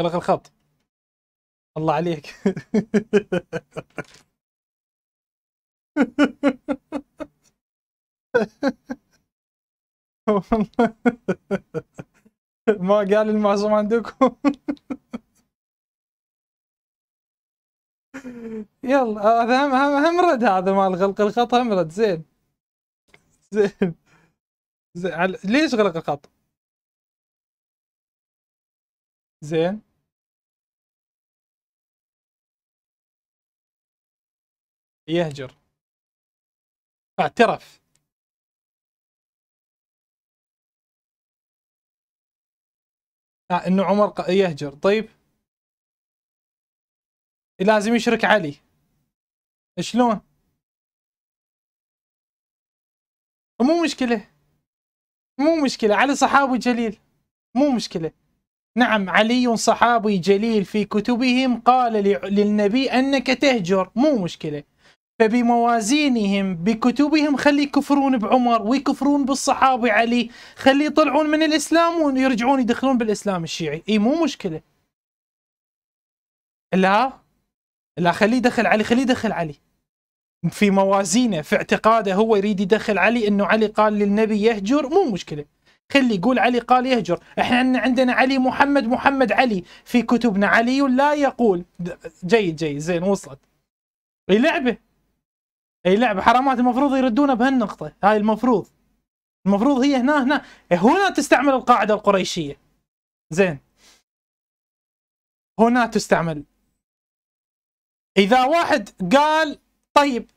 غلق الخط الله عليك ما قال المعصوم عندكم يلا هذا هم هم هم رد هذا مال غلق الخط هم رد زين زين, زين. ليش غلق الخط؟ زين يهجر اعترف آه انه عمر يهجر طيب لازم يشرك علي شلون مو مشكلة مو مشكلة علي صحابي جليل مو مشكلة نعم علي صحابي جليل في كتبهم قال للنبي أنك تهجر مو مشكلة فبموازينهم بكتبهم خلي يكفرون بعمر ويكفرون بالصحابي علي خلي يطلعون من الإسلام ويرجعون يدخلون بالإسلام الشيعي اي مو مشكلة لا لا خليه يدخل علي خليه يدخل علي في موازينه في اعتقاده هو يريد يدخل علي انه علي قال للنبي يهجر مو مشكله خلي يقول علي قال يهجر احنا عندنا علي محمد محمد علي في كتبنا علي لا يقول جيد جيد زين وصلت لعبه اي لعبه حرامات المفروض يردونه بهالنقطه هاي المفروض المفروض هي هنا هنا هنا تستعمل القاعده القريشيه زين هنا تستعمل اذا واحد قال طيب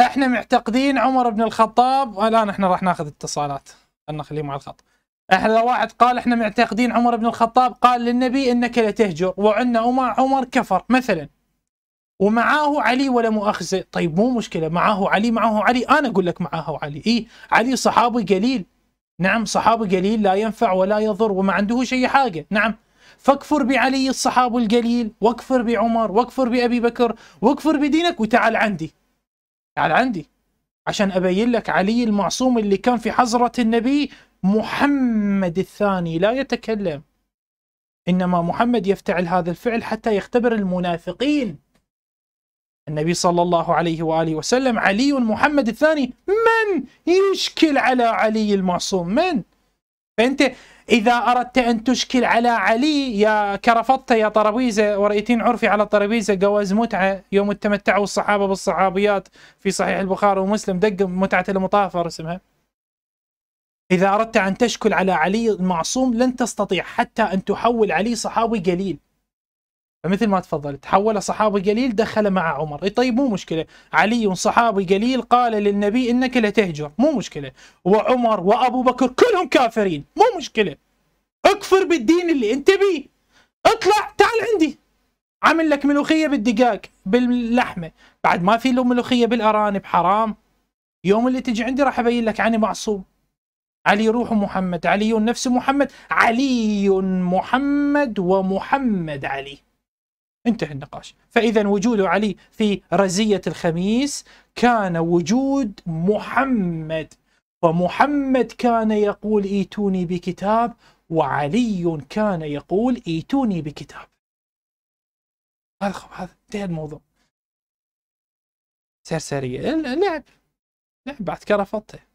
احنا معتقدين عمر بن الخطاب الان احنا راح ناخذ اتصالات خلنا نخليه مع الخط احنا واحد قال احنا معتقدين عمر بن الخطاب قال للنبي انك لا تهجر وعنا عمر عمر كفر مثلا ومعاه علي ولا مؤاخذة طيب مو مشكلة معاه علي معاه علي أنا أقول لك معاه علي إيه علي صحابي قليل نعم صحابي قليل لا ينفع ولا يضر وما عنده شيء حاجة نعم فاكفر بعلي الصحاب القليل واكفر بعمر واكفر بأبي بكر واكفر بدينك وتعال عندي تعال عندي عشان أبين لك علي المعصوم اللي كان في حضرة النبي محمد الثاني لا يتكلم إنما محمد يفتعل هذا الفعل حتى يختبر المنافقين النبي صلى الله عليه وآله وسلم علي محمد الثاني من يشكل على علي المعصوم من فأنت إذا أردت أن تشكل على علي يا كرفطة يا طرابيزة ورأيتين عرفي على طرابيزة جواز متعة يوم التمتع الصحابة بالصحابيات في صحيح البخاري ومسلم دق متعة المطافر اسمها إذا أردت أن تشكل على علي المعصوم لن تستطيع حتى أن تحول علي صحابي قليل فمثل ما تفضلت تحول صحابي قليل دخل مع عمر إيه طيب مو مشكلة علي صحابي قليل قال للنبي إنك لتهجر مو مشكلة وعمر وأبو بكر كلهم كافرين مو مشكلة اكفر بالدين اللي انت بيه اطلع تعال عندي عامل لك ملوخية بالدقاق باللحمة بعد ما في له ملوخية بالأرانب حرام يوم اللي تجي عندي راح أبين لك عني معصوم علي روح محمد علي نفس محمد علي محمد ومحمد علي انتهى النقاش فإذا وجود علي في رزية الخميس كان وجود محمد ومحمد كان يقول ايتوني بكتاب وعلي كان يقول ايتوني بكتاب هذا هذا انتهى الموضوع سرسرية لعب لعب بعد كرفطته